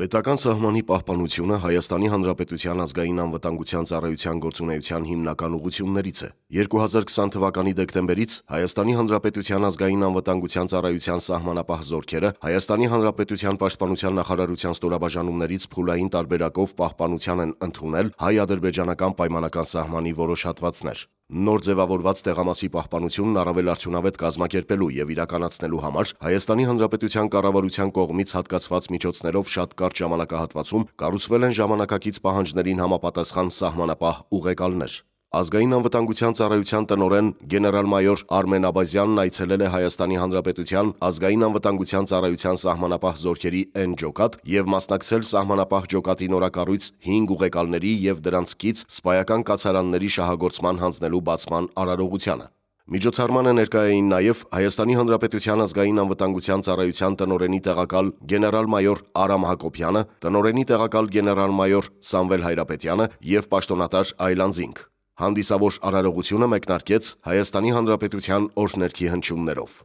Պետական սահմանի պահպանությունը Հայաստանի Հանրապետության ազգային անվտանգության ծառայության գործունեության հիմնական ուղություններից է։ 2020 թվականի դեկտեմբերից Հայաստանի Հանրապետության ազգային անվտանգության ծառայության սահմանապահ զորքերը Հայաստանի Հանրապետության պաշտպանության նախարարության ստորաբաժանումներից փուլային տարբերակով պահպանության են ընդունել հայ-ադրբեջանական պայմանական սահմանի որոշ հատվածներ։ Նոր ձևավորված տեղամասի պահպանությունն առավել արդյունավետ կազմակերպելու եւ իրականացնելու համար Հայաստանի Հանրապետության կառավարության կողմից հատկացված միջոցներով շատ կարճ ժամանակահատվածում կառուցվել են ժամանակակից պահանջներին համապատասխան սահմանապահ ուղեկալներ։ Ազգային անվտանգության ծառայության տնօրեն գեներալ-մայոր Արմեն Աբազյանն այցելել է Հայաստանի Հանրապետության ազգային անվտանգության ծառայության սահմանապահ զորքերի N ջոկատ եւ մասնակցել սահմանապահ ջոկատի նորակառույց 5 ուղեկալների եւ դրանց կից սպայական կացարանների շահագործման հանձնելու բացման արարողությանը։ Միջոցառմանը ներկա էին նաև Հայաստանի Հանրապետության ազգային անվտանգության ծառայության տնօրենի տեղակալ գեներալ-մայոր Արամ Հակոբյանը, տնօրենի տեղակալ գեներալ-մայոր Սամվել Հայրապետյանը եւ պաշտոնատար Այլանդզինգ։ Հանդիսավոր արարողությունը մեկնարկեց Հայաստանի Հանրապետության օրհներքի հնչյուններով։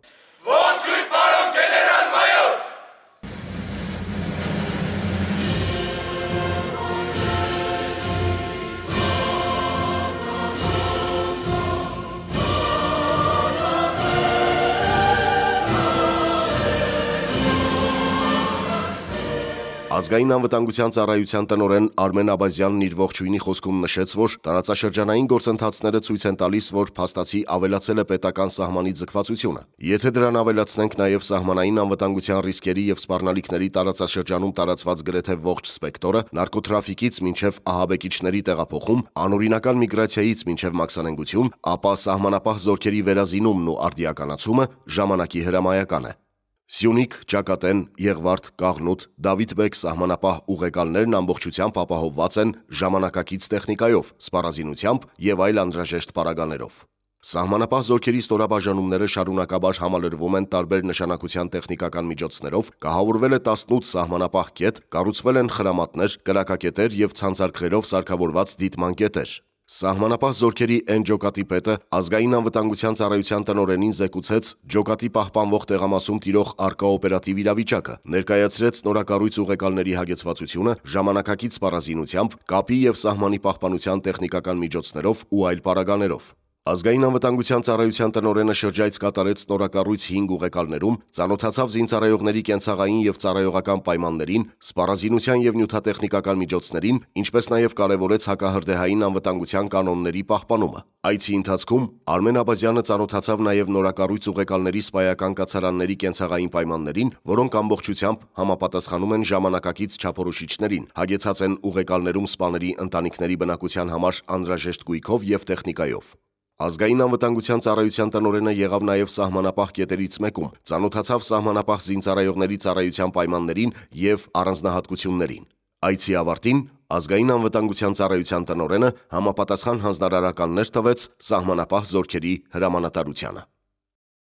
Ազգային անվտանգության ծառայության տնօրեն Արմեն Աբազյանն իր ողջույնի խոսքում նշեց, որ տարածաշրջանային գործընթացները ցույց են տալիս, որ փաստացի ավելացել է պետական սահմանի ձգվածությունը։ Եթե դրան ավելացնենք նաև սահմանային անվտանգության ռիսկերի եւ սպառնալիքների տարածաշրջանում տարածված գրեթե ողջ սպեկտրը, նարկոտրաֆիկից մինչև ահաբեկիչների տեղափոխում, անօրինական միգրացիայից մինչև մաքսանենգություն, ապա սահմանապահ զորքերի վերազինումն ու արդիականացումը ժամանակի հրամայական է։ Սյունիք, Ճակատեն, Եղվարդ, Կաղնուտ, Դավիթբեկ սահմանապահ ուղեկալներն ամբողջությամբ ապահովված են ժամանակակից տեխնիկայով, սպառազինությամբ եւ այլ անհրաժեշտ պարագաներով։ Սահմանապահ զորքերի ստորաբաժանումները շարունակաբար համալրվում են տարբեր նշանակության տեխնիկական միջոցներով, կահավորվել է 18 սահմանապահ կետ, կառուցվել են խրամատներ, կրակակետեր եւ ցանցարկղերով սարքավորված դիտման կետեր։ Սահմանապահ զորքերի Էն Ջոկատի պետը ազգային անվտանգության ծառայության տնօրենին զեկուցեց Ջոկատի պահպանվող տեղամասում տիրող արկա օպերատիվ իրավիճակը, ներկայացրեց նորակառույց ուղեկալների հագեցվածությունը ժամանակակից սպառազինությամբ, կապի եւ սահմանի պահպանության տեխնիկական միջոցներով ու այլ պարագաներով։ Ազգային անվտանգության ծառայության տնօրենը շրջայց կատարեց նորակառույց 5 ուղեկալներում, ցանոթացավ զինծառայողների կենցաղային եւ ծառայողական պայմաններին, սպառազինության եւ նյութատեխնիկական միջոցներին, ինչպես նաեւ կարեւորեց հակահրդեհային անվտանգության կանոնների պահպանումը։ Այցի ընթացքում Արմեն Աբազյանը ցանոթացավ նաեւ նորակառույց ուղեկալների սպայական կացարանների կենցաղային պայմաններին, որոնք ամբողջությամբ համապատասխանում են ժամանակակից չափորոշիչներին, հագեցած են ուղեկալներում սպաների ընտանիքների բնակության համար անհրաժեշտ գույքով եւ տեխնիկայով։ Ազգային անվտանգության ծառայության տնօրենը եղավ նաև սահմանապահ կետերից մեկում, ծանոթացավ սահմանապահ զինծառայողների ծառայության պայմաններին եւ առանձնահատկություններին։ Այցի ավարտին Ազգային անվտանգության ծառայության տնօրենը համապատասխան հանձնարարականներ տվեց սահմանապահ զորքերի հրամանատարությանը։